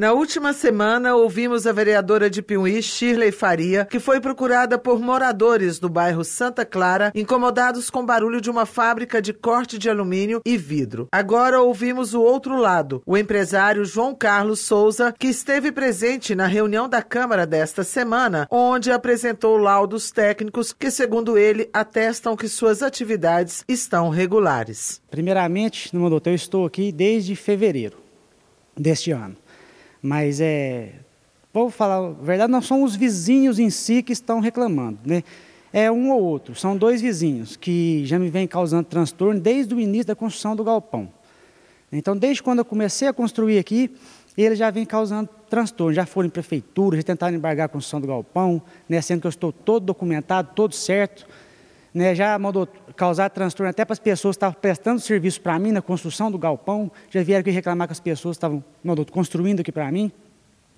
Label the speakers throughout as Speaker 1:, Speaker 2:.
Speaker 1: Na última semana, ouvimos a vereadora de Piuí, Shirley Faria, que foi procurada por moradores do bairro Santa Clara, incomodados com o barulho de uma fábrica de corte de alumínio e vidro. Agora ouvimos o outro lado, o empresário João Carlos Souza, que esteve presente na reunião da Câmara desta semana, onde apresentou laudos técnicos que, segundo ele, atestam que suas atividades estão regulares.
Speaker 2: Primeiramente, no meu Hotel, eu estou aqui desde fevereiro deste ano. Mas é. Vou falar a verdade, não são os vizinhos em si que estão reclamando, né? É um ou outro, são dois vizinhos que já me vem causando transtorno desde o início da construção do galpão. Então, desde quando eu comecei a construir aqui, ele já vem causando transtorno. Já foram em prefeitura, já tentaram embargar a construção do galpão, né? sendo que eu estou todo documentado, todo certo, né, já mandou causar transtorno até para as pessoas que estavam prestando serviço para mim na construção do galpão, já vieram aqui reclamar que as pessoas estavam mandou, construindo aqui para mim.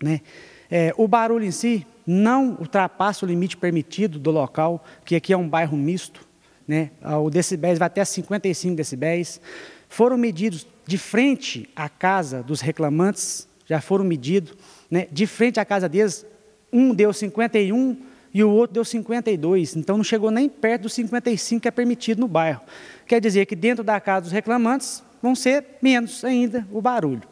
Speaker 2: Né. É, o barulho em si não ultrapassa o limite permitido do local, que aqui é um bairro misto, né, ah, o decibéis vai até 55 decibéis. Foram medidos de frente à casa dos reclamantes, já foram medidos, né, de frente à casa deles, um deu 51 e o outro deu 52, então não chegou nem perto dos 55 que é permitido no bairro. Quer dizer que dentro da casa dos reclamantes vão ser menos ainda o barulho,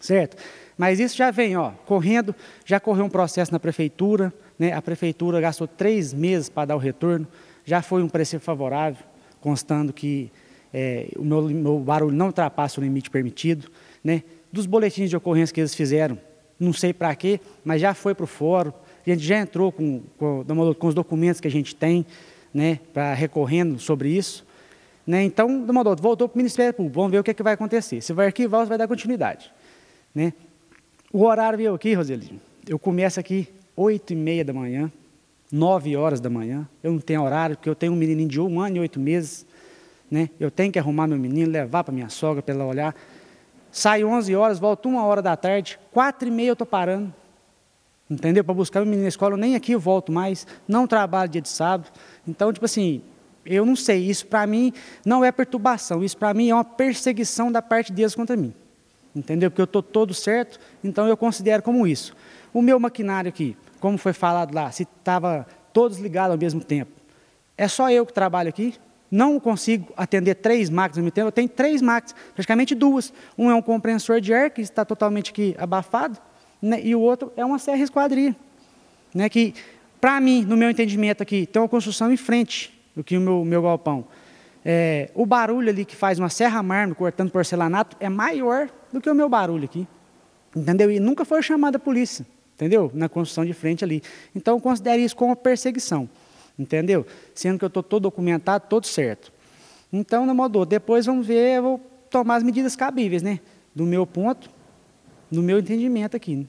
Speaker 2: certo? Mas isso já vem, ó, correndo, já correu um processo na prefeitura, né? a prefeitura gastou três meses para dar o retorno, já foi um preço favorável, constando que é, o meu, meu, barulho não ultrapassa o limite permitido, né? Dos boletins de ocorrência que eles fizeram, não sei para quê, mas já foi para o fórum, a gente já entrou com, com, com os documentos que a gente tem, né, para recorrendo sobre isso. Né? Então, Domaldoto, voltou para o Ministério Público, vamos ver o que, é que vai acontecer. Se vai arquivar, se vai dar continuidade. Né? O horário veio aqui, Roseli. Eu começo aqui 8 e meia da manhã, 9 horas da manhã. Eu não tenho horário, porque eu tenho um menininho de um ano e oito meses. Né? Eu tenho que arrumar meu menino, levar para minha sogra para ela olhar. Sai 11 horas, volto uma hora da tarde, quatro e meia eu estou parando. Entendeu? Para buscar o menino na escola, eu nem aqui eu volto mais, não trabalho dia de sábado. Então, tipo assim, eu não sei, isso para mim não é perturbação, isso para mim é uma perseguição da parte deles contra mim. Entendeu? Porque eu estou todo certo, então eu considero como isso. O meu maquinário aqui, como foi falado lá, se estava todos ligados ao mesmo tempo, é só eu que trabalho aqui, não consigo atender três máquinas ao mesmo tempo, eu tenho três máquinas, praticamente duas. Um é um compressor de ar que está totalmente aqui abafado, né, e o outro é uma serra esquadria. Né, que, para mim, no meu entendimento aqui, tem uma construção em frente do que o meu, meu galpão. É, o barulho ali que faz uma serra mármore cortando porcelanato é maior do que o meu barulho aqui. Entendeu? E nunca foi chamada a polícia, entendeu? Na construção de frente ali. Então, considere isso como perseguição, entendeu? Sendo que eu estou todo documentado, todo certo. Então, na mudou. depois vamos ver, eu vou tomar as medidas cabíveis, né? Do meu ponto, no meu entendimento aqui.